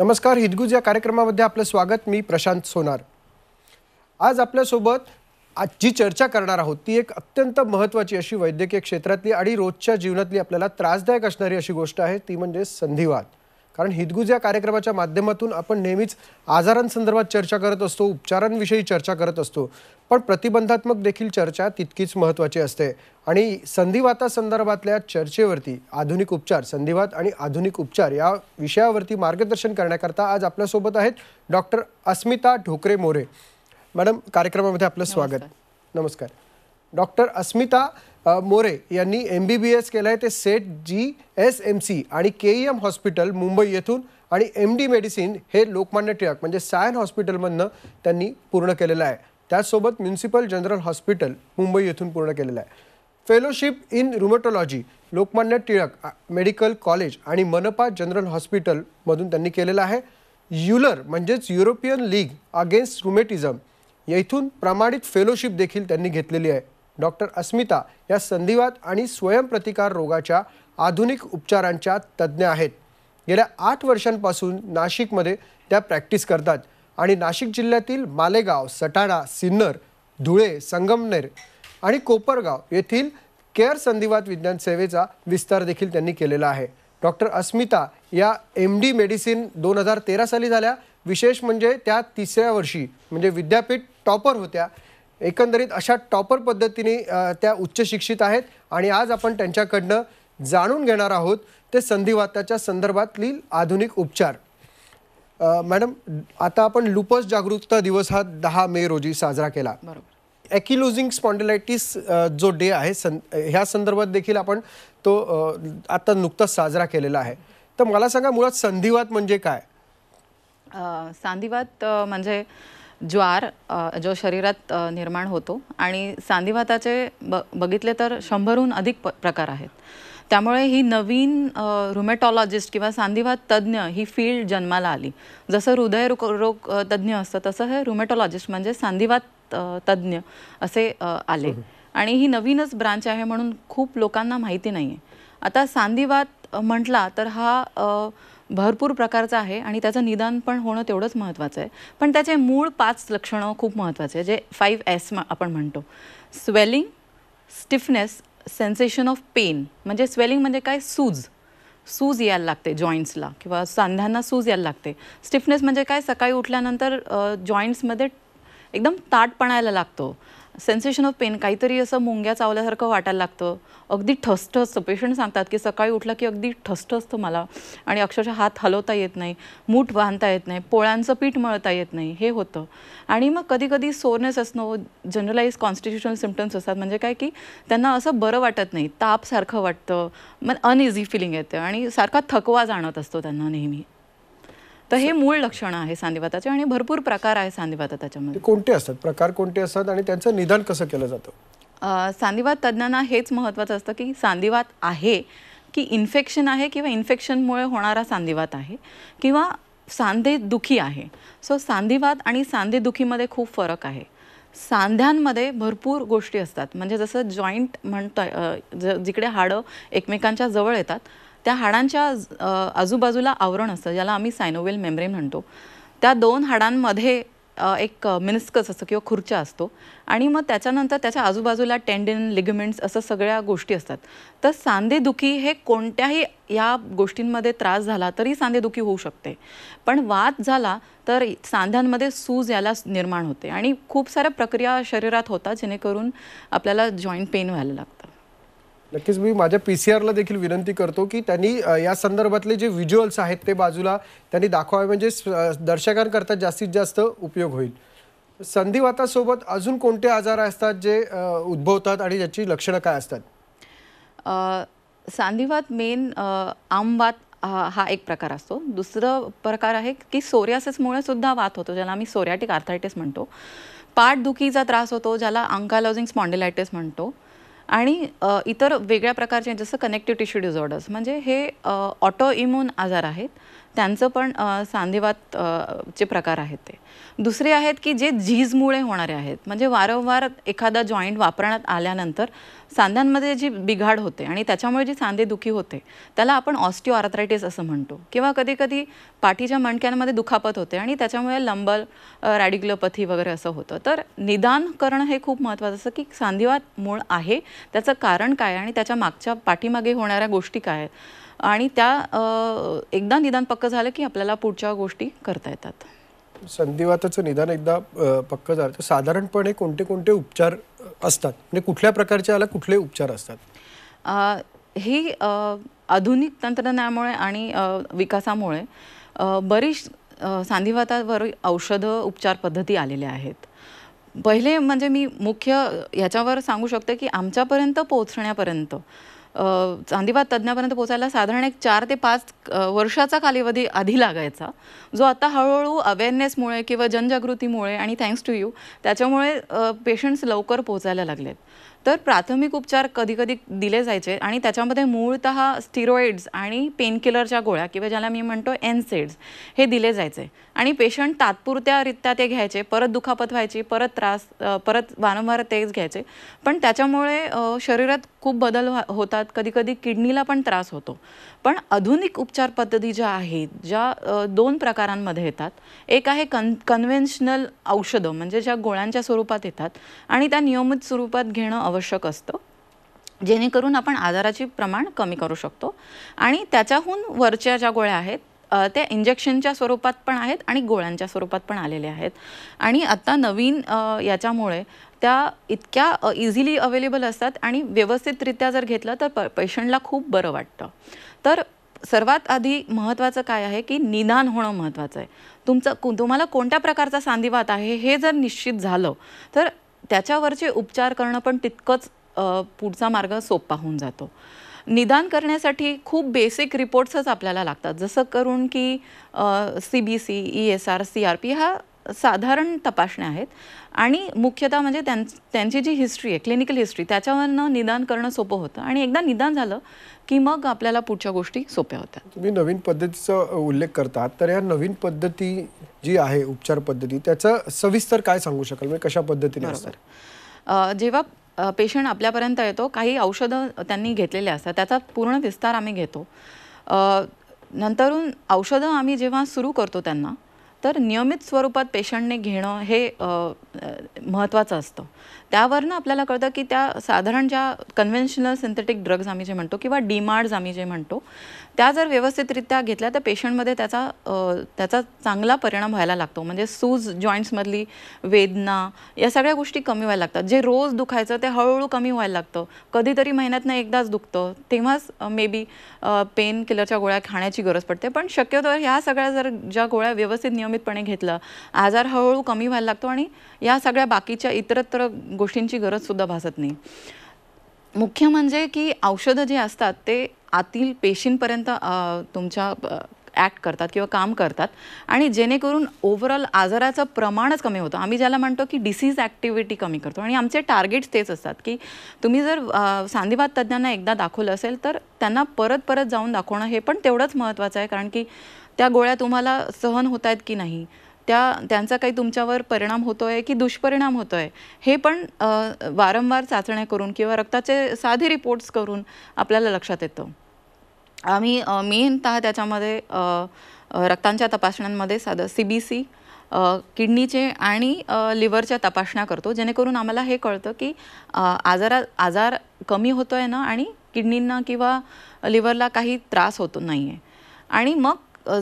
नमस्कार हितगुज या कार्यक्रमामध्ये आपलं स्वागत मी प्रशांत सोनार आज आपल्यासोबत आज जी चर्चा करणार आहोत ती एक अत्यंत महत्त्वाची अशी वैद्यकीय क्षेत्रातली आणि रोजच्या जीवनातली आपल्याला त्रासदायक असणारी अशी गोष्ट आहे ती म्हणजे संधिवाद कारण हितगुज या कार्यक्रमाच्या माध्यमातून आपण नेहमीच आजारांसंदर्भात चर्चा करत असतो उपचारांविषयी चर्चा करत असतो पण प्रतिबंधात्मक देखील चर्चा तितकीच महत्त्वाची असते आणि संधिवातासंदर्भातल्या चर्चेवरती आधुनिक उपचार संधिवात आणि आधुनिक उपचार या विषयावरती मार्गदर्शन करण्याकरता आज आपल्यासोबत आहेत डॉक्टर अस्मिता ढोकरे मोरे मॅडम कार्यक्रमामध्ये आपलं स्वागत नमस्कार डॉक्टर अस्मिता मोरे यांनी एम बी बी एस केलं आहे ते Seth G S M C आणि K E M hospital Mumbai येथून आणि एम डी मेडिसिन हे लोकमान्य टिळक म्हणजे सायन हॉस्पिटलमधनं त्यांनी पूर्ण केलेलं आहे त्याचसोबत म्युन्सिपल जनरल हॉस्पिटल मुंबई येथून पूर्ण केलेलं आहे fellowship in rheumatology Lokmanya Tilak medical college आणि मनपा जनरल हॉस्पिटलमधून त्यांनी केलेलं आहे युलर म्हणजेच युरोपियन लीग अगेन्स्ट रुमेटिझम येथून प्रमाणित फेलोशिप देखील त्यांनी घेतलेली आहे डॉक्टर अस्मिता या संधिवात आणि स्वयंप्रतिकार रोगाच्या आधुनिक उपचारांच्या तज्ज्ञ आहेत गेल्या आठ वर्षांपासून नाशिकमध्ये त्या प्रॅक्टिस करतात आणि नाशिक जिल्ह्यातील मालेगाव सटाणा सिन्नर धुळे संगमनेर आणि कोपरगाव येथील केअर संधिवात विज्ञान सेवेचा विस्तार देखील त्यांनी केलेला आहे डॉक्टर अस्मिता या एम डी मेडिसिन दोन हजार तेरा साली झाल्या विशेष म्हणजे त्या तिसऱ्या वर्षी म्हणजे विद्यापीठ टॉपर होत्या एकंदरीत अशा टॉपर पद्धतीने त्या उच्च शिक्षित आहेत आणि आज आपण त्यांच्याकडनं जाणून घेणार आहोत ते संधिवाताच्या संदर्भातील आधुनिक उपचार मॅडम आता आपण लुपस जागरूकता दिवस हा दहा मे रोजी साजरा केला ॲक्युलोजिंग स्पॉन्डिलायटिस जो डे आहे सं ह्या संदर्भात देखील आपण तो आता नुकताच साजरा केलेला आहे तर मला सांगा मुळात संधिवात म्हणजे काय संधिवात म्हणजे ज्वार जो शरीरात निर्माण होतो आणि सांधिवाताचे ब बघितले तर शंभरहून अधिक प प्रकार आहेत त्यामुळे ही नवीन रुमेटॉलॉजिस्ट किंवा सांधिवात तज्ज्ञ ही फील्ड जन्माला आली जसं हृदय रोग तज्ज्ञ असतं तसं हे रुमेटॉलॉजिस्ट म्हणजे सांधिवात तज्ज्ञ असे आले आणि ही नवीनच ब्रांच आहे म्हणून खूप लोकांना माहिती नाही आहे आता सांधिवात म्हटला तर हा भरपूर प्रकारचा आहे आणि त्याचं निदान पण होणं तेवढंच महत्त्वाचं आहे पण त्याचे मूळ पाच लक्षणं खूप महत्त्वाचे आहे जे फाईव्ह एस आपण म्हणतो swelling stiffness sensation of pain म्हणजे स्वेलिंग म्हणजे काय सूज सूज यायला लागते जॉईंट्सला किंवा सांध्यांना सूज यायला लागते स्टिफनेस म्हणजे काय सकाळी उठल्यानंतर जॉईंट्समध्ये एकदम ताटपणायला लागतो सेन्सेशन ऑफ पेन काहीतरी असं मुंग्या चावल्यासारखं वाटायला लागतं अगदी असतं पेशंट सांगतात की सकाळी उठलं की अगदी ठसठसतं मला आणि अक्षरशः हात हलवता येत नाही मूठ बांधता येत नाही पोळ्यांचं पीठ मळता येत नाही हे होतं आणि मग कधी कधी सोरनेस असणं जनरलाइज कॉन्स्टिट्युशनल सिमटम्स असतात म्हणजे काय की त्यांना असं बरं वाटत नाही तापसारखं वाटतं मग अनइझी फिलिंग येतं आणि सारखा थकवा जाणवत असतो त्यांना नेहमी तर हे मूळ लक्षण आहे सांधिवाताचे आणि भरपूर प्रकार आहे सांधिवाता त्याच्यामध्ये कोणते असतात प्रकार कोणते असतात आणि त्यांचं निदान कसं केलं जातं सांधिवात तज्ज्ञांना हेच महत्त्वाचं असतं की सांधिवात आहे की इन्फेक्शन आहे किंवा इन्फेक्शनमुळे होणारा सांधिवात आहे किंवा सांधे दुखी आहे सो सांधिवात आणि सांधेदुखीमध्ये खूप फरक आहे सांध्यांमध्ये भरपूर गोष्टी असतात म्हणजे जसं जॉईंट म्हणता जिकडे हाडं एकमेकांच्या जवळ येतात त्या हाडांच्या आजूबाजूला आवरण असतं ज्याला आम्ही सायनोवेल मेम्ब्रेन म्हणतो त्या दोन हाडांमध्ये एक मिनिस्कस असतो किंवा खुर्चा असतो आणि मग त्याच्यानंतर त्याच्या आजूबाजूला टेंडिन लिगमेंट्स असं सगळ्या गोष्टी असतात तर सांधेदुखी हे कोणत्याही या गोष्टींमध्ये त्रास झाला तरी सांधेदुखी होऊ शकते पण वाद झाला तर सांध्यांमध्ये सूज याला निर्माण होते आणि खूप साऱ्या प्रक्रिया शरीरात होतात जेणेकरून आपल्याला जॉईंट पेन व्हायला लागतं नक्कीच मी माझ्या पी सी आरला देखील विनंती करतो की त्यांनी या संदर्भातले जे व्हिज्युअल्स आहेत ते बाजूला त्यांनी दाखवावे म्हणजे दर्शकांकरता जास्तीत जास्त उपयोग होईल संधिवातासोबत अजून कोणते आजार असतात जे उद्भवतात आणि ज्याची लक्षणं काय असतात संधिवात मेन आमवात हा एक प्रकार असतो दुसरं प्रकार आहे की सोर्यासेसमुळे सुद्धा वात होतो ज्याला आम्ही सोर्याटिक आर्थायटिस म्हणतो पाठदुखीचा त्रास होतो ज्याला अंकालॉजिंग स्पॉन्डिलायटिस म्हणतो आणि इतर वेगळ्या प्रकारचे जसं कनेक्टिव्ह टिश्यू डिझॉर्डर्स म्हणजे हे ऑटो इम्यून आजार आहेत त्यांचं पण सांधिवात चे प्रकार आहेत ते दुसरे आहेत की जे झीजमुळे होणारे आहेत म्हणजे वारंवार एखादा जॉईंट वापरण्यात आल्यानंतर सांध्यांमध्ये जी बिघाड होते आणि त्याच्यामुळे जी सांधे दुखी होते त्याला आपण ऑस्टिओ असं म्हणतो किंवा कधीकधी पाठीच्या मणक्यांमध्ये दुखापत होते आणि त्याच्यामुळे लंबल रॅडिग्लोपथी वगैरे असं होतं तर निदान करणं हे खूप महत्त्वाचं असं की सांधिवात मूळ आहे त्याचं कारण काय आणि त्याच्या मागच्या पाठीमागे होणाऱ्या गोष्टी काय आहेत आणि त्या एकदा निदान पक्क झालं की आपल्याला पुढच्या गोष्टी करता येतात संधिवाताचं निदान एकदा पक्क झालं तर साधारणपणे कोणते कोणते उपचार असतात म्हणजे कुठल्या प्रकारचे आला कुठले उपचार असतात हे आधुनिक तंत्रज्ञानामुळे आणि विकासामुळे बरीच संधिवातावर औषधं उपचार पद्धती आलेल्या आहेत पहिले म्हणजे मी मुख्य ह्याच्यावर सांगू शकते की आमच्यापर्यंत पोचण्यापर्यंत चांदीवाद तज्ज्ञापर्यंत पोचायला साधारण एक चार ते पाच वर्षाचा कालावधी आधी लागायचा जो आता हळूहळू अवेअरनेसमुळे किंवा जनजागृतीमुळे आणि थँक्स टू यू त्याच्यामुळे पेशंट्स लवकर पोचायला लागलेत तर प्राथमिक उपचार कधी कधी दिले जायचे आणि त्याच्यामध्ये मूळत स्टिरॉइड्स आणि पेनकिलरच्या गोळ्या किंवा ज्याला मी म्हणतो एनसेड्स हे दिले जायचे आणि पेशंट तात्पुरत्यारित्या ते घ्यायचे परत दुखापत व्हायची परत त्रास परत वारंवार तेच घ्यायचे पण त्याच्यामुळे शरीरात खूप बदल होतात कधी कधी किडनीला पण त्रास होतो पण आधुनिक उपचार पद्धती ज्या आहेत ज्या दोन प्रकारांमध्ये येतात एक आहे कन कन्व्हेन्शनल औषधं म्हणजे ज्या गोळ्यांच्या स्वरूपात येतात आणि त्या नियमित स्वरूपात घेणं आवश्यक असतं जेणेकरून आपण आजाराची प्रमाण कमी करू शकतो आणि त्याच्याहून वरच्या ज्या गोळ्या आहेत त्या इंजेक्शनच्या स्वरूपात पण आहेत आणि गोळ्यांच्या स्वरूपात पण आलेल्या आहेत आणि आत्ता नवीन याच्यामुळे त्या इतक्या इझिली अवेलेबल असतात आणि व्यवस्थितरित्या जर घेतलं तर प पेशंटला खूप बरं वाटतं तर सर्वात आधी महत्त्वाचं काय आहे की निदान होणं महत्त्वाचं आहे तुमचं तुम्हाला कोणत्या प्रकारचा सांधिवात आहे हे जर निश्चित झालं तर त्याच्यावरचे उपचार करणं पण तितकंच पुढचा मार्ग सोपा होऊन जातो निदान करण्यासाठी खूप बेसिक रिपोर्ट्सच आपल्याला लागतात जसं करून की C B C E S R C R P हा साधारण तपासण्या आहेत आणि मुख्यतः म्हणजे त्यां त्यांची जी हिस्ट्री आहे क्लिनिकल हिस्ट्री त्याच्यावरनं निदान करणं सोपं होतं आणि एकदा निदान झालं की मग आपल्याला पुढच्या गोष्टी सोप्या होत्या तुम्ही नवीन पद्धतीचा उल्लेख करतात तर या नवीन पद्धती जी आहे उपचार पद्धती त्याचं सविस्तर काय सांगू शकाल म्हणजे कशा पद्धतीने सर जेव्हा पेशंट आपल्यापर्यंत येतो काही औषधं त्यांनी घेतलेले असतात त्याचा पूर्ण विस्तार आम्ही घेतो नंतरून औषधं आम्ही जेव्हा सुरू करतो त्यांना तर नियमित स्वरूपात पेशंटने घेणं हे महत्त्वाचं असतं त्यावरनं आपल्याला कळतं की त्या साधारण ज्या कन्व्हेन्शनल सिंथेटिक ड्रग्ज आम्ही जे म्हणतो किंवा डीमार्ड्स आम्ही जे म्हणतो त्या जर व्यवस्थितरित्या घेतल्या तर पेशंटमध्ये त्याचा त्याचा चांगला परिणाम व्हायला लागतो म्हणजे सूज जॉईंट्समधली वेदना या सगळ्या गोष्टी कमी व्हायला लागतात जे रोज दुखायचं ते हळूहळू कमी व्हायला लागतं कधीतरी महिन्यातनं एकदाच दुखतं तेव्हाच मे बी पेन किलरच्या गोळ्या खाण्याची गरज पडते पण शक्यतो ह्या सगळ्या जर ज्या गोळ्या व्यवस्थित नियमितपणे घेतलं आजार हळूहळू कमी व्हायला लागतो आणि या सगळ्या बाकीच्या इतरत्र गोष्टींची गरजसुद्धा भासत नाही मुख्य म्हणजे की औषधं जे असतात ते आतील पेशींपर्यंत तुमच्या ॲक्ट करतात किंवा काम करतात आणि जेणेकरून ओव्हरऑल आजाराचं प्रमाणच कमी होतं आम्ही ज्याला म्हणतो की डिसीज ॲक्टिव्हिटी कमी करतो आणि आमचे टार्गेट्स तेच असतात की तुम्ही जर सांधिवाद तज्ज्ञांना एकदा दाखवलं असेल तर त्यांना परत परत जाऊन दाखवणं हे पण तेवढंच महत्त्वाचं आहे कारण की त्या गोळ्या तुम्हाला सहन होत आहेत की नाही त्या त्यांचा काही तुमच्यावर परिणाम होतो आहे की दुष्परिणाम होतो आहे हे पण वारंवार चाचण्या करून किंवा रक्ताचे साधे रिपोर्ट्स करून आपल्याला लक्षात येतं आम्ही मेनतः त्याच्यामध्ये रक्तांच्या तपासण्यांमध्ये साधं सी बी सी किडनीचे आणि लिव्हरच्या तपासण्या करतो जेणेकरून आम्हाला हे कळतं की आजारा आजार कमी होतो आहे ना आणि किडनींना किंवा लिव्हरला काही त्रास होतो नाही आहे आणि मग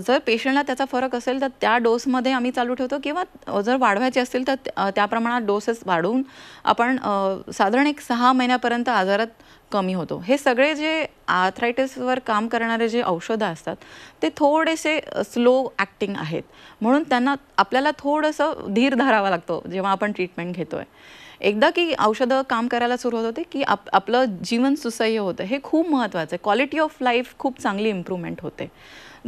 जर पेशंटला त्याचा फरक असेल तर त्या डोसमध्ये आम्ही चालू ठेवतो किंवा जर वाढवायचे असतील तर त्या प्रमाणात डोसेस वाढवून आपण साधारण एक सहा महिन्यापर्यंत आजारात कमी होतो हे सगळे जे आर्थरायटिसवर काम करणारे जे औषधं असतात ते थोडेसे स्लो ॲक्टिंग आहेत म्हणून त्यांना आपल्याला थोडंसं धीर धरावा लागतो जेव्हा आपण ट्रीटमेंट घेतो आहे एकदा की औषधं काम करायला सुरुवात होते की आप आपलं जीवन सुसह्य होतं हे खूप महत्त्वाचं आहे क्वालिटी ऑफ लाईफ खूप चांगली इम्प्रूव्हमेंट होते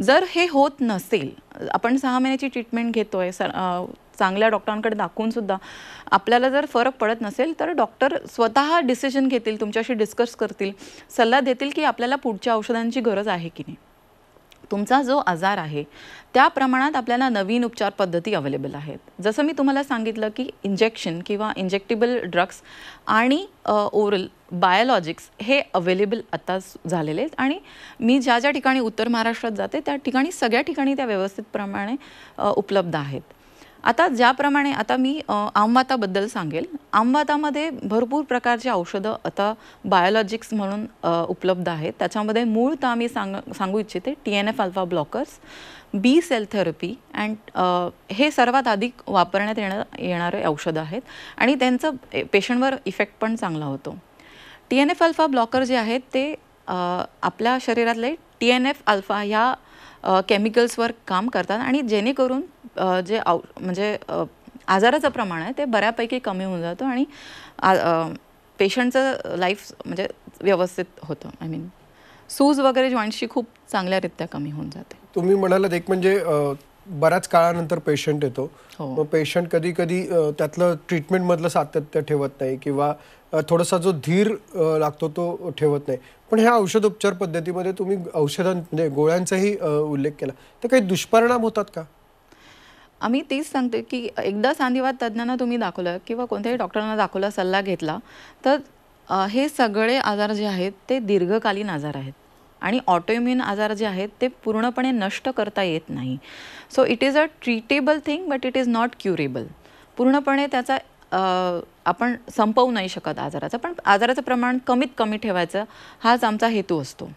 जर हे होत नसेल आपण सहा महिन्याची ट्रीटमेंट घेतो आहे सर चांगल्या डॉक्टरांकडे दाखवूनसुद्धा आपल्याला जर फरक पडत नसेल तर डॉक्टर स्वतः डिसिजन घेतील तुमच्याशी डिस्कस करतील सल्ला देतील की आपल्याला पुढच्या औषधांची गरज आहे की नाही तुमचा जो आजार आहे त्या प्रमाणात आपल्याला नवीन उपचार पद्धती अवेलेबल आहेत जसं मी तुम्हाला सांगितलं की इंजेक्शन किंवा इंजेक्टेबल ड्रग्स आणि ओरल बायोलॉजिक्स हे अवेलेबल आत्ता झालेले आहेत आणि मी ज्या ज्या ठिकाणी उत्तर महाराष्ट्रात जाते त्या ठिकाणी सगळ्या ठिकाणी त्या व्यवस्थित प्रमाणे उपलब्ध आहेत आता ज्याप्रमाणे आता मी आमवाताबद्दल सांगेल आमवातामध्ये भरपूर प्रकारची औषधं आता बायोलॉजिक्स म्हणून उपलब्ध आहेत त्याच्यामध्ये मूळतः मी सांग सांगू इच्छिते T N F alpha blockers B cell therapy and हे सर्वात अधिक वापरण्यात येणं येणारे औषधं आहेत आणि त्यांचं पेशंटवर इफेक्ट पण चांगला होतो T N F alpha blocker जे आहेत ते आपल्या शरीरातले टी एन एफ अल्फा ह्या केमिकल्सवर काम करतात आणि जेणेकरून जे आव म्हणजे आजाराचं प्रमाण आहे ते बऱ्यापैकी कमी होऊन जातं आणि पेशंटचं लाईफ म्हणजे व्यवस्थित होतं आय मीन सूज वगैरे जॉईंटशी खूप चांगल्यारीत्या कमी होऊन जाते तुम्ही म्हणालात एक म्हणजे बऱ्याच काळानंतर पेशंट येतो हो. मग पेशंट कधी कधी त्यातलं ट्रीटमेंटमधलं सातत्य ठेवत नाही किंवा थोडासा जो धीर लागतो तो ठेवत नाही पण ह्या औषधोपचार पद्धतीमध्ये तुम्ही औषधां म्हणजे गोळ्यांचाही उल्लेख केला तर काही दुष्परिणाम होतात का आम्ही तेच सांगते की एकदा सांधिवाद तज्ज्ञांना तुम्ही दाखवलं किंवा कोणत्याही डॉक्टरांना दाखवला सल्ला घेतला तर हे सगळे आजार जे आहेत ते दीर्घकालीन आजार आहेत आणि ऑटोइम्युन आजार जे आहेत ते पूर्णपणे नष्ट करता येत नाही so it is a treatable thing but it is not curable पूर्णपणे त्याचा आपण संपवू नाही शकत आजाराचं पण आजाराचं प्रमाण कमीत कमी ठेवायचं हाच आमचा हेतू असतो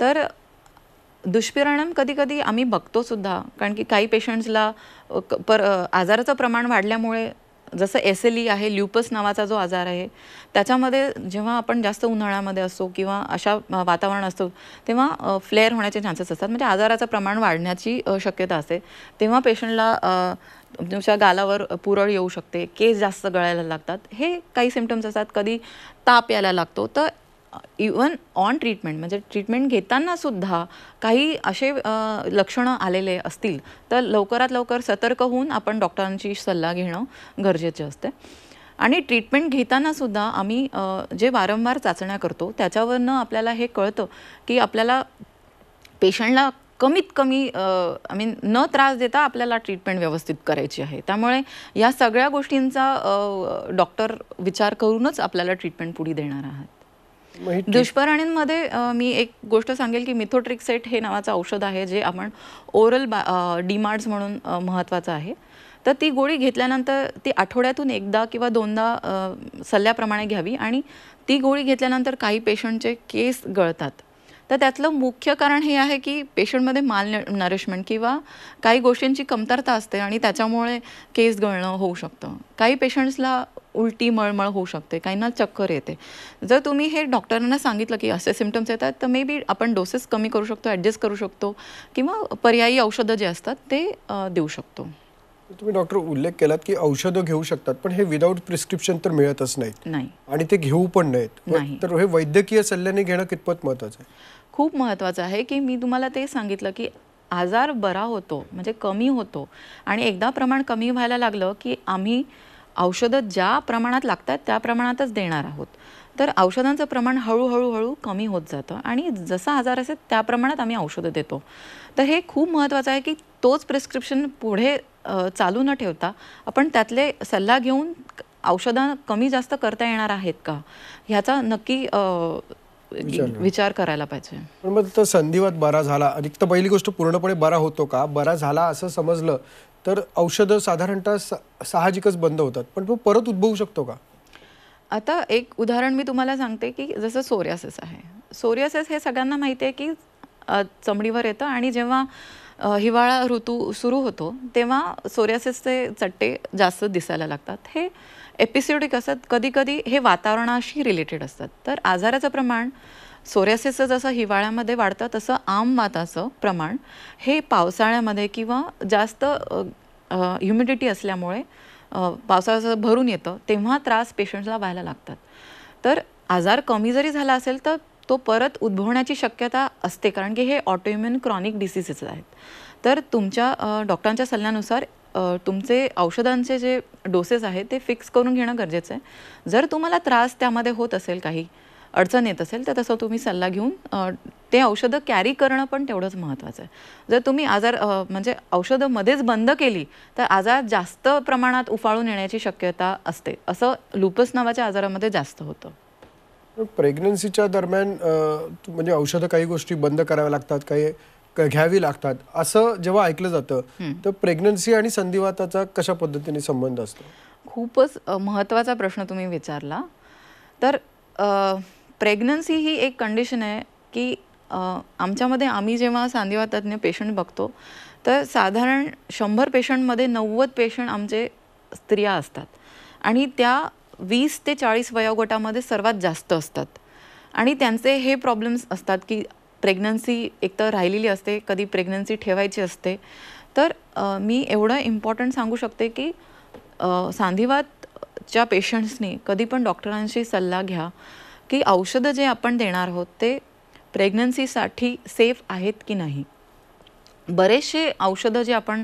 तर दुष्परिणाम कधीकधी आम्ही बघतोसुद्धा कारण की काही पेशंट्सला पर आजाराचं प्रमाण वाढल्यामुळे जसं एस एल ई आहे ल्युपस नावाचा जो आजार आहे त्याच्यामध्ये जेव्हा आपण जास्त उन्हाळ्यामध्ये असतो किंवा अशा वातावरण असतो तेव्हा फ्लेअर होण्याचे चान्सेस असतात म्हणजे आजाराचं प्रमाण वाढण्याची शक्यता असते तेव्हा पेशंटला तुमच्या गालावर पुरळ येऊ शकते केस जास्त गळायला लागतात हे काही सिमटम्स असतात कधी ताप यायला लागतो तर इवन ऑन ट्रीटमेंट म्हणजे ट्रीटमेंट घेताना सुद्धा काही असे लक्षणं आलेले असतील तर लवकरात लवकर सतर्क होऊन आपण डॉक्टरांची सल्ला घेणं गरजेचे असते आणि ट्रीटमेंट घेतानासुद्धा आम्ही जे वारंवार चाचण्या करतो त्याच्यावरनं आपल्याला हे कळतं की आपल्याला पेशंटला कमीत कमी आय मीन न त्रास देता आपल्याला ट्रीटमेंट व्यवस्थित करायची आहे त्यामुळे या सगळ्या गोष्टींचा डॉक्टर विचार करूनच आपल्याला ट्रीटमेंट पुढे देणार आहात दुष्परिणींमध्ये मी एक गोष्ट सांगेल की मिथोट्रिक्सेट हे नावाचं औषध आहे जे आपण ओरल डिमार्ड्स म्हणून महत्वाचं आहे तर ती गोळी घेतल्यानंतर ती आठवड्यातून एकदा किंवा दोनदा सल्ल्याप्रमाणे घ्यावी आणि ती गोळी घेतल्यानंतर काही पेशंटचे केस गळतात तर त्यातलं मुख्य कारण हे आहे की पेशंटमध्ये माल नरिशमेंट किंवा काही गोष्टींची कमतरता असते आणि त्याच्यामुळे केस गळणं होऊ शकतं काही पेशंट्सला उलटी मळमळ होऊ शकते काहींना चक्कर येते जर तुम्ही हे डॉक्टरांना सांगितलं की असे सिमटम्स येतात तर मे बी आपण डोसेस कमी करू शकतो ॲडजस्ट करू शकतो किंवा पर्यायी औषधं जे असतात ते देऊ शकतो तुम्ही डॉक्टर उल्लेख केलात की औषधं घेऊ शकतात पण हे विदाऊट प्रिस्क्रिप्शन तर मिळतच नाहीत नाही आणि ते घेऊ पण नाहीत तर हे वैद्यकीय सल्ल्याने घेणं कितपत महत्वाचं आहे खूप महत्वाचं आहे की मी तुम्हाला ते सांगितलं की आजार बरा होतो म्हणजे कमी होतो आणि एकदा प्रमाण कमी व्हायला लागलं की आम्ही औषधं ज्या प्रमाणात लागतात त्या प्रमाणातच देणार आहोत तर औषधांचं प्रमाण हळूहळू हळू कमी होत जातं आणि जसा आजार असेल त्या प्रमाणात आम्ही औषधं देतो तर हे खूप महत्त्वाचं आहे की तोच प्रिस्क्रिप्शन पुढे चालू न ठेवता आपण त्यातले सल्ला घेऊन औषधं कमी जास्त करता येणार आहेत का ह्याचा नक्की विचार करायला पाहिजे पण मग तर संधिवात बरा झाला आणि तर पहिली गोष्ट पूर्णपणे बरा होतो का बरा झाला असं समजलं तर औषधं साधारणतः साहजिकच बंद होतात पण तो परत उद्भवू शकतो का आता एक उदाहरण मी तुम्हाला सांगते की जसं सोर्यासेस आहे सोर्यासेस हे सगळ्यांना माहिती आहे की चमडीवर येतं आणि जेव्हा हिवाळा ऋतू सुरू होतो तेव्हा सोऱ्यासेसचे चट्टे जास्त दिसायला लागतात हे एपिसिओडिक असतात कधीकधी हे वातावरणाशी रिलेटेड असतात तर आजाराचं प्रमाण सोर्यासेसचं जसं हिवाळ्यामध्ये वाढतं तसं आमवाताचं प्रमाण हे पावसाळ्यामध्ये किंवा जास्त ह्युमिडिटी असल्यामुळे पावसाळ्याचं भरून येतं तेव्हा त्रास पेशंट्सला व्हायला लागतात तर आजार कमी जरी झाला असेल तर तो परत उद्भवण्याची शक्यता असते कारण की हे ऑटोइम्युन क्रॉनिक डिसिजेस आहेत तर तुमच्या डॉक्टरांच्या सल्ल्यानुसार तुमचे औषधांचे जे डोसेस आहेत ते फिक्स करून घेणं गरजेचं आहे जर तुम्हाला त्रास त्यामध्ये होत असेल काही अडचण येत असेल तर तसं तुम्ही सल्ला घेऊन ते औषधं कॅरी करणं पण तेवढंच महत्त्वाचं आहे जर तुम्ही आजार म्हणजे औषधं मध्येच बंद केली तर आजार जास्त प्रमाणात उफाळून येण्याची शक्यता असते असं लुपस नावाच्या आजारामध्ये जास्त होतं प्रेग्नन्सीच्या दरम्यान म्हणजे औषधं काही गोष्टी बंद कराव्या लागतात काही घ्यावी लागतात असं जेव्हा ऐकलं जातं तर प्रेग्नन्सी आणि संधिवाताचा कशा पद्धतीने संबंध असतो खूपच महत्त्वाचा प्रश्न तुम्ही विचारला तर प्रेग्नन्सी ही एक कंडिशन आहे की आमच्यामध्ये आम्ही जेव्हा सांधिवातातज्ञ पेशंट बघतो तर साधारण शंभर पेशंटमध्ये नव्वद पेशंट आमचे स्त्रिया असतात आणि त्या वीस ते चाळीस वयोगटामध्ये सर्वात जास्त असतात आणि त्यांचे हे प्रॉब्लेम्स असतात की प्रेग्नन्सी एकतर राहिलेली असते कधी प्रेग्नन्सी ठेवायची असते तर मी एवढं इम्पॉर्टंट सांगू शकते की सांधिवातच्या पेशंट्सनी कधी पण डॉक्टरांशी सल्ला घ्या की औषधं जे आपण देणार आहोत ते प्रेग्नन्सीसाठी सेफ आहेत की नाही बरेचसे औषधं जे आपण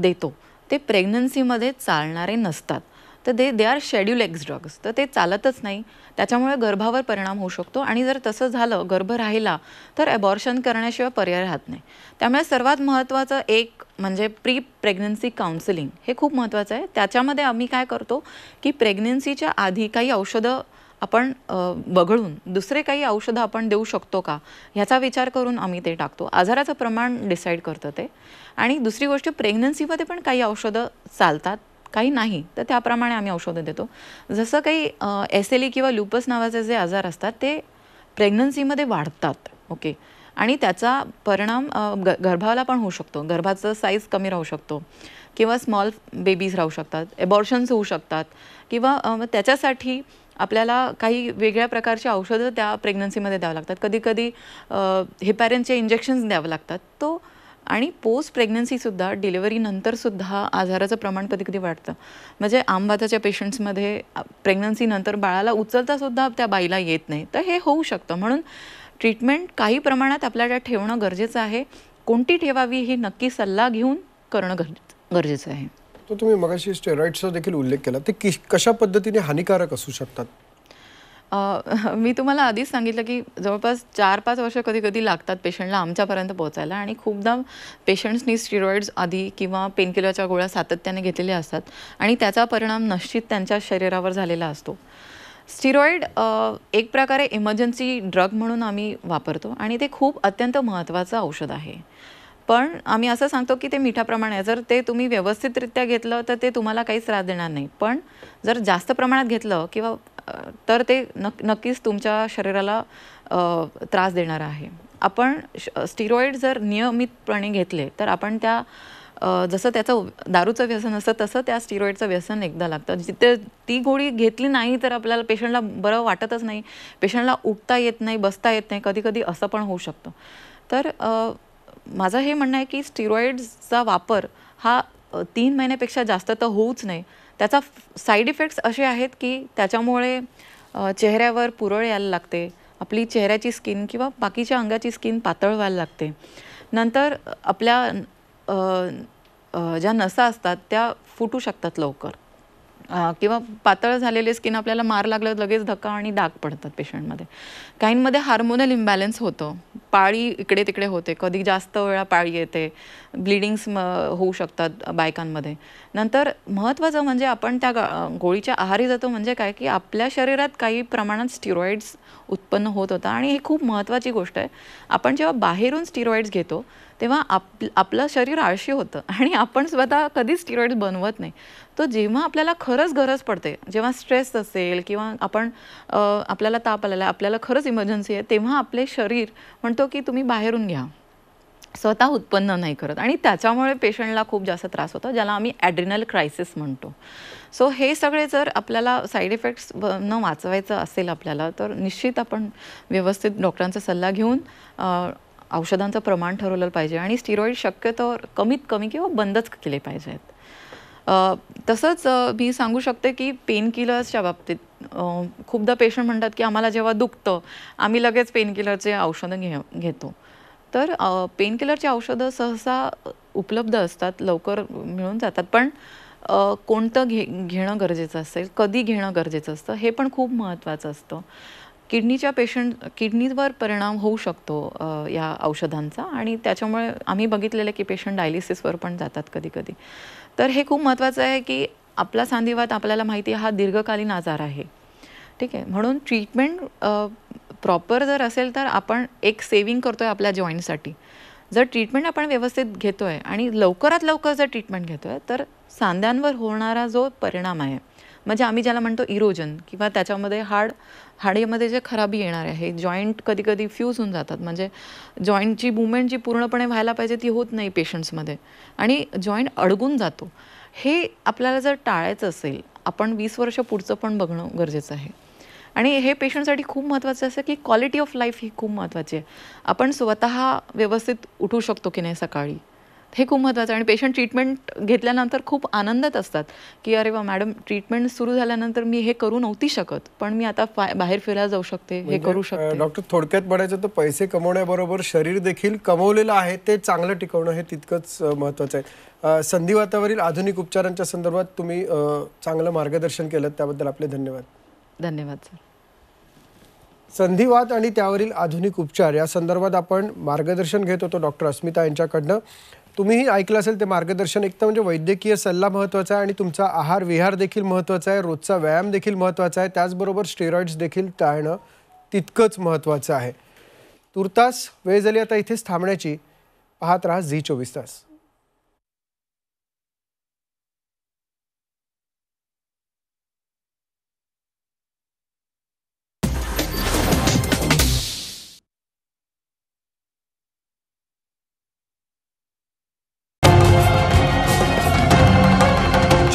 देतो ते प्रेग्नन्सीमध्ये चालणारे नसतात तर they they are schedule X drugs तर ते चालतच नाही त्याच्यामुळे गर्भावर परिणाम होऊ शकतो आणि जर तसं झालं गर्भ राहिला तर ॲबॉर्शन करण्याशिवाय पर्याय राहत नाही त्यामुळे सर्वात महत्त्वाचं एक म्हणजे प्री प्रेग्नन्सी काउन्सिलिंग हे खूप महत्त्वाचं आहे त्याच्यामध्ये आम्ही काय करतो की प्रेग्नन्सीच्या आधी काही औषधं आपण वगळून दुसरे काही औषधं आपण देऊ शकतो का ह्याचा विचार करून आम्ही ते टाकतो आजाराचं प्रमाण डिसाईड करतं ते आणि दुसरी गोष्ट प्रेग्नन्सीमध्ये पण काही औषधं चालतात काही नाही तर त्याप्रमाणे आम्ही औषधं देतो जसं काही एस एल e किंवा लुपस नावाचे जे आजार असतात ते प्रेग्नन्सीमध्ये वाढतात ओके आणि त्याचा परिणाम ग गर्भाला पण होऊ शकतो गर्भाचं साईज कमी राहू शकतो किंवा स्मॉल बेबीज राहू शकतात एबॉर्शन्स होऊ शकतात किंवा त्याच्यासाठी आपल्याला काही वेगळ्या प्रकारची औषधं त्या प्रेग्नन्सीमध्ये द्यावं लागतात कधी कधी इंजेक्शन्स द्यावं लागतात तो आणि पोस्ट प्रेग्नन्सीसुद्धा डिलिव्हरीनंतरसुद्धा आजाराचं प्रमाण कधी कधी वाढतं म्हणजे आंबाताच्या पेशंट्समध्ये प्रेग्नन्सीनंतर बाळाला उचलतासुद्धा त्या बाईला येत नाही तर हे होऊ शकतं म्हणून ट्रीटमेंट काही प्रमाणात आपल्याला ठेवणं गरजेचं आहे कोणती ठेवावी ही नक्की सल्ला घेऊन करणं गरजेचं आहे तर तुम्ही मगाशी स्टेरॉइडचा देखील उल्लेख केला ते कशा पद्धतीने हानिकारक असू शकतात मी तुम्हाला आधीच सांगितलं की जवळपास चार पाच वर्ष कधी कधी लागतात पेशंटला आमच्यापर्यंत पोहोचायला आणि खूपदा पेशंट्सनी स्टिरॉइड्स आधी किंवा पेनकिलरच्या गोळ्या सातत्याने घेतलेल्या असतात आणि त्याचा परिणाम निश्चित त्यांच्या शरीरावर झालेला असतो स्टिरॉइड एक प्रकारे इमर्जन्सी ड्रग म्हणून आम्ही वापरतो आणि ते खूप अत्यंत महत्त्वाचं औषध आहे पण आम्ही असं सांगतो की ते मिठाप्रमाणे आहे जर ते तुम्ही व्यवस्थितरित्या घेतलं तर ते तुम्हाला काहीच त्रास देणार नाही पण जर जास्त प्रमाणात घेतलं किंवा तर ते नक्कीच तुमच्या शरीराला त्रास देणार आहे आपण स्टिरॉइड जर नियमितपणे घेतले तर आपण त्या जसं त्याचं दारूचं व्यसन असतं तसं त्या स्टिरॉइडचं व्यसन एकदा लागतं जिथे ती गोळी घेतली नाही तर आपल्याला पेशंटला बरं वाटतच नाही पेशंटला उठता येत नाही बसता येत नाही कधी कधी असं पण होऊ शकतं तर माझं हे म्हणणं आहे की स्टिरॉइड्सचा वापर हा तीन महिन्यापेक्षा जास्त तर होऊच नाही त्याचा साईड इफेक्ट्स असे आहेत की त्याच्यामुळे चेहऱ्यावर पुरळ यायला लागते आपली चेहऱ्याची स्किन किंवा बाकीच्या अंगाची स्किन पातळ व्हायला लागते नंतर आपल्या ज्या नसा असतात त्या फुटू शकतात लवकर किंवा पातळ झालेले स्किन आपल्याला मार लागलं लगेच धक्का आणि डाग पडतात पेशंटमध्ये काहींमध्ये हार्मोनल इम्बॅलन्स होतं पाळी इकडे तिकडे होते कधी जास्त वेळा पाळी येते ब्लिडिंग्स होऊ शकतात बायकांमध्ये नंतर महत्त्वाचं म्हणजे आपण त्या गोळीच्या आहारी जातो म्हणजे काय की आपल्या शरीरात काही प्रमाणात स्टिरॉइड्स उत्पन्न होत होता आणि ही खूप महत्त्वाची गोष्ट आहे आपण जेव्हा बाहेरून स्टिरॉइड्स घेतो तेव्हा आप आपलं शरीर आळशी होतं आणि आपण स्वतः कधीच स्टिरॉइड बनवत नाही तर जेव्हा आपल्याला खरंच गरज पडते जेव्हा स्ट्रेस असेल किंवा आपण आपल्याला ताप आलेला आपल्याला खरंच इमर्जन्सी आहे तेव्हा आपले शरीर म्हणतो की तुम्ही बाहेरून घ्या स्वतः उत्पन्न नाही करत आणि त्याच्यामुळे पेशंटला खूप जास्त त्रास होतो ज्याला आम्ही ॲड्रिनल क्रायसिस म्हणतो सो हे सगळे जर आपल्याला साईड इफेक्ट्स न वाचवायचं असेल आपल्याला तर निश्चित आपण व्यवस्थित डॉक्टरांचा सल्ला घेऊन औषधांचं प्रमाण ठरवलं पाहिजे आणि स्टिरॉइड शक्यतो कमीत कमी किंवा बंदच केले पाहिजेत तसंच मी सांगू शकते की किलर्सच्या बाबतीत खूपदा पेशंट म्हणतात की आम्हाला जेव्हा दुखतं आम्ही लगेच पेनकिलरचे औषधं घे घेतो तर पेनकिलरचे औषधं सहसा उपलब्ध असतात लवकर मिळून जातात पण कोणतं घे घेणं गरजेचं असेल कधी घेणं गरजेचं असतं हे पण खूप महत्त्वाचं असतं किडनीच्या पेशंट किडनीवर परिणाम होऊ शकतो या औषधांचा आणि त्याच्यामुळे आम्ही बघितलेलं की पेशंट डायलिसिसवर पण जातात कधी कधी तर हे खूप महत्त्वाचं आहे की आपला सांधिवात आपल्याला माहिती हा दीर्घकालीन आजार आहे ठीक आहे म्हणून ट्रीटमेंट प्रॉपर जर असेल तर आपण एक सेविंग करतो आहे आपल्या जॉईंटसाठी जर ट्रीटमेंट आपण व्यवस्थित घेतो आहे आणि लवकरात लवकर जर ट्रीटमेंट घेतो आहे तर सांध्यांवर होणारा जो परिणाम आहे म्हणजे आम्ही ज्याला म्हणतो इरोजन किंवा त्याच्यामध्ये हाड हाडेमध्ये जे खराबी येणार आहे जॉईंट कधी कधी फ्यूज होऊन जातात म्हणजे जॉईंटची मुवमेंट जी पूर्णपणे व्हायला पाहिजे ती होत नाही पेशंट्समध्ये आणि जॉईंट अडगून जातो हे आपल्याला जर टाळायचं असेल आपण वीस वर्ष पुढचं पण बघणं गरजेचं आहे आणि हे पेशंटसाठी खूप महत्त्वाचं असं की क्वालिटी ऑफ लाईफ ही खूप महत्त्वाची आहे आपण स्वतः व्यवस्थित उठू शकतो की नाही सकाळी हे खूप महत्वाचं आणि पेशंट ट्रीटमेंट घेतल्यानंतर खूप आनंदात असतात की अरे वा मॅडम ट्रीटमेंट सुरू झाल्यानंतर मी हे करू नव्हती शकत पण मी आता बाहेर फिरायला जाऊ शकते हे म्हणजे, करू शकते डॉक्टर थोडक्यात म्हणायचं तर पैसे कमवण्याबरोबर शरीर देखील कमवलेलं आहे ते चांगलं टिकवणं हे तितकंच महत्त्वाचं आहे संधिवातावरील आधुनिक उपचारांच्या संदर्भात तुम्ही चांगलं मार्गदर्शन केलं त्याबद्दल आपले धन्यवाद धन्यवाद सर संधिवात आणि त्यावरील आधुनिक उपचार या संदर्भात आपण मार्गदर्शन घेत होतो डॉक्टर अस्मिता यांच्याकडनं तुम्हीही ऐकलं असेल ते मार्गदर्शन एक तर म्हणजे वैद्यकीय सल्ला महत्त्वाचा आहे आणि तुमचा आहार विहार देखील महत्त्वाचा आहे रोजचा व्यायाम देखील महत्त्वाचा आहे त्याचबरोबर स्टेरॉइड्स देखील टाळणं तितकंच महत्त्वाचं आहे तुर्तास वेळ झाली आता इथेच थांबण्याची पाहत राहा झी चोवीस तास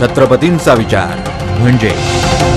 छत्रपतींचा विचार म्हणजे